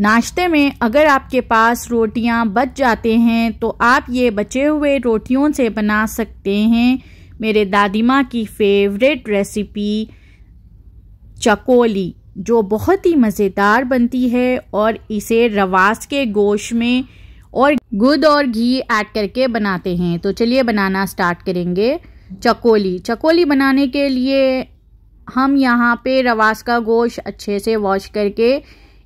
नाश्ते में अगर आपके पास रोटियां बच जाते हैं तो आप ये बचे हुए रोटियों से बना सकते हैं मेरे दादी माँ की फेवरेट रेसिपी चकोली जो बहुत ही मज़ेदार बनती है और इसे रवास के गोश में और गुद और घी ऐड करके बनाते हैं तो चलिए बनाना स्टार्ट करेंगे चकोली चकोली बनाने के लिए हम यहाँ पे रवास का गोश अच्छे से वॉश करके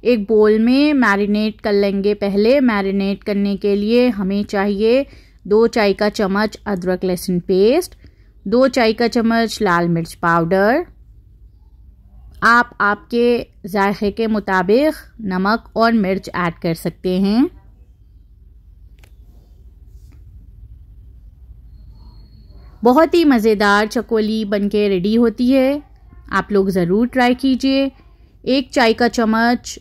एक बोल में मैरिनेट कर लेंगे पहले मैरिनेट करने के लिए हमें चाहिए दो चाय का चम्मच अदरक लहसुन पेस्ट दो चाय का चम्मच लाल मिर्च पाउडर आप आपके जायके के मुताबिक नमक और मिर्च ऐड कर सकते हैं बहुत ही मज़ेदार चकोली बनके रेडी होती है आप लोग ज़रूर ट्राई कीजिए एक चाय का चम्मच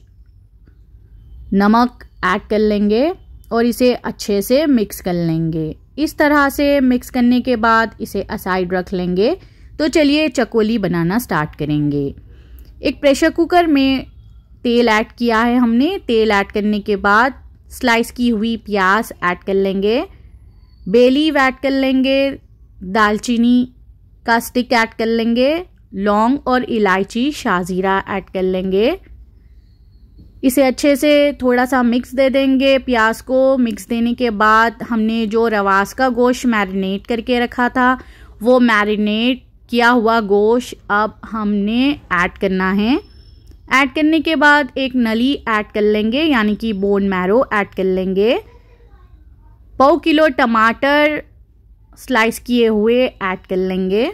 नमक ऐड कर लेंगे और इसे अच्छे से मिक्स कर लेंगे इस तरह से मिक्स करने के बाद इसे असाइड रख लेंगे तो चलिए चकोली बनाना स्टार्ट करेंगे एक प्रेशर कुकर में तेल ऐड किया है हमने तेल ऐड करने के बाद स्लाइस की हुई प्याज ऐड कर लेंगे बेलीव ऐड कर लेंगे दालचीनी का स्टिक ऐड कर लेंगे लौंग और इलायची शाजीरा ऐड कर लेंगे इसे अच्छे से थोड़ा सा मिक्स दे देंगे प्याज को मिक्स देने के बाद हमने जो रवास का गोश्त मैरिनेट करके रखा था वो मैरिनेट किया हुआ गोश्त अब हमने ऐड करना है ऐड करने के बाद एक नली ऐड कर लेंगे यानी कि बोन मैरो ऐड कर लेंगे पौ किलो टमाटर स्लाइस किए हुए ऐड कर लेंगे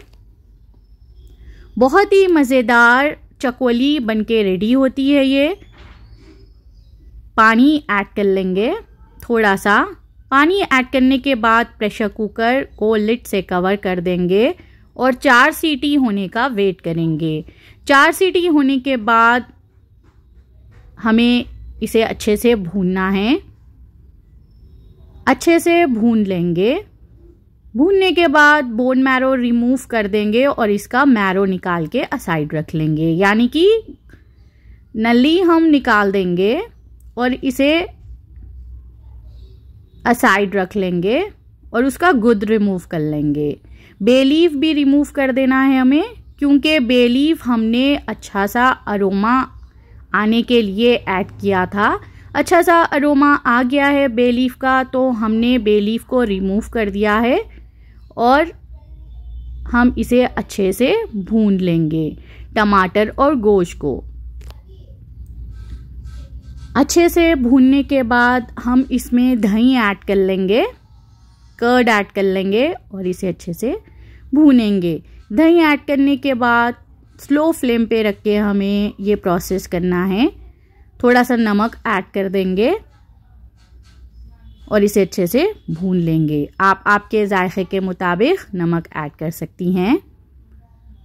बहुत ही मज़ेदार चकोली बनके रेडी होती है ये पानी ऐड कर लेंगे थोड़ा सा पानी ऐड करने के बाद प्रेशर कुकर को लिट से कवर कर देंगे और चार सीटी होने का वेट करेंगे चार सीटी होने के बाद हमें इसे अच्छे से भूनना है अच्छे से भून लेंगे भूनने के बाद बोन मैरो रिमूव कर देंगे और इसका मैरो निकाल के असाइड रख लेंगे यानी कि नली हम निकाल देंगे और इसे असाइड रख लेंगे और उसका गुद रिमूव कर लेंगे बेलीफ भी रिमूव कर देना है हमें क्योंकि बेलीफ हमने अच्छा सा अरोमा आने के लिए ऐड किया था अच्छा सा अरोमा आ गया है बेलीफ का तो हमने बेलीफ को रिमूव कर दिया है और हम इसे अच्छे से भून लेंगे टमाटर और गोश्त को अच्छे से भूनने के बाद हम इसमें दही ऐड कर लेंगे कर्ड ऐड कर लेंगे और इसे अच्छे से भूनेंगे दही ऐड करने के बाद स्लो फ्लेम पे रख के हमें ये प्रोसेस करना है थोड़ा सा नमक ऐड कर देंगे और इसे अच्छे से भून लेंगे आप आपके जायके के मुताबिक नमक ऐड कर सकती हैं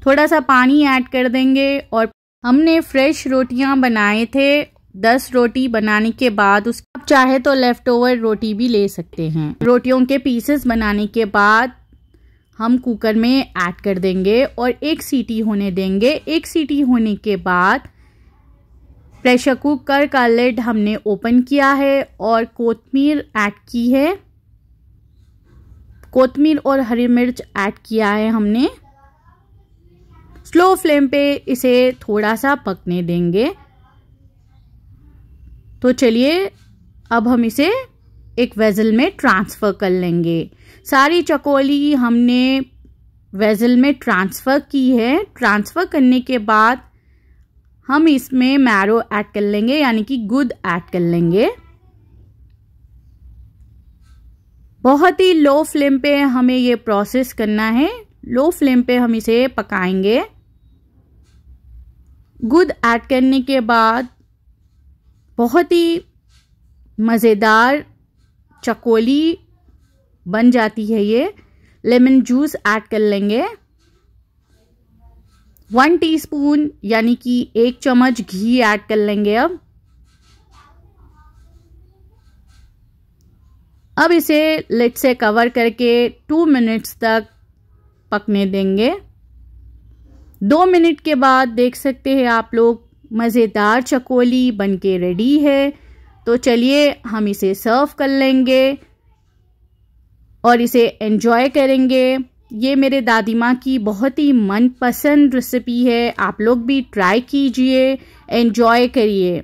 थोड़ा सा पानी ऐड कर देंगे और हमने फ्रेश रोटियां बनाए थे दस रोटी बनाने के बाद उस आप चाहे तो लेफ्ट ओवर रोटी भी ले सकते हैं रोटियों के पीसेस बनाने के बाद हम कुकर में ऐड कर देंगे और एक सीटी होने देंगे एक सीटी होने के बाद प्रेशर कुकर का लेड हमने ओपन किया है और कोतमीर ऐड की है कोतमीर और हरी मिर्च ऐड किया है हमने स्लो फ्लेम पे इसे थोड़ा सा पकने देंगे तो चलिए अब हम इसे एक वेज़ल में ट्रांसफ़र कर लेंगे सारी चकोली हमने वेज़ल में ट्रांसफ़र की है ट्रांसफ़र करने के बाद हम इसमें मैरो ऐड कर लेंगे यानी कि गुद ऐड कर लेंगे बहुत ही लो फ्लेम पे हमें ये प्रोसेस करना है लो फ्लेम पे हम इसे पकाएंगे गुद ऐड करने के बाद बहुत ही मज़ेदार चकोली बन जाती है ये लेमन जूस ऐड कर लेंगे वन टीस्पून यानी कि एक चम्मच घी ऐड कर लेंगे अब अब इसे लिट से कवर करके टू मिनट्स तक पकने देंगे दो मिनट के बाद देख सकते हैं आप लोग मज़ेदार चकोली बनके रेडी है तो चलिए हम इसे सर्व कर लेंगे और इसे एंजॉय करेंगे ये मेरे दादी माँ की बहुत ही मनपसंद रेसिपी है आप लोग भी ट्राई कीजिए एंजॉय करिए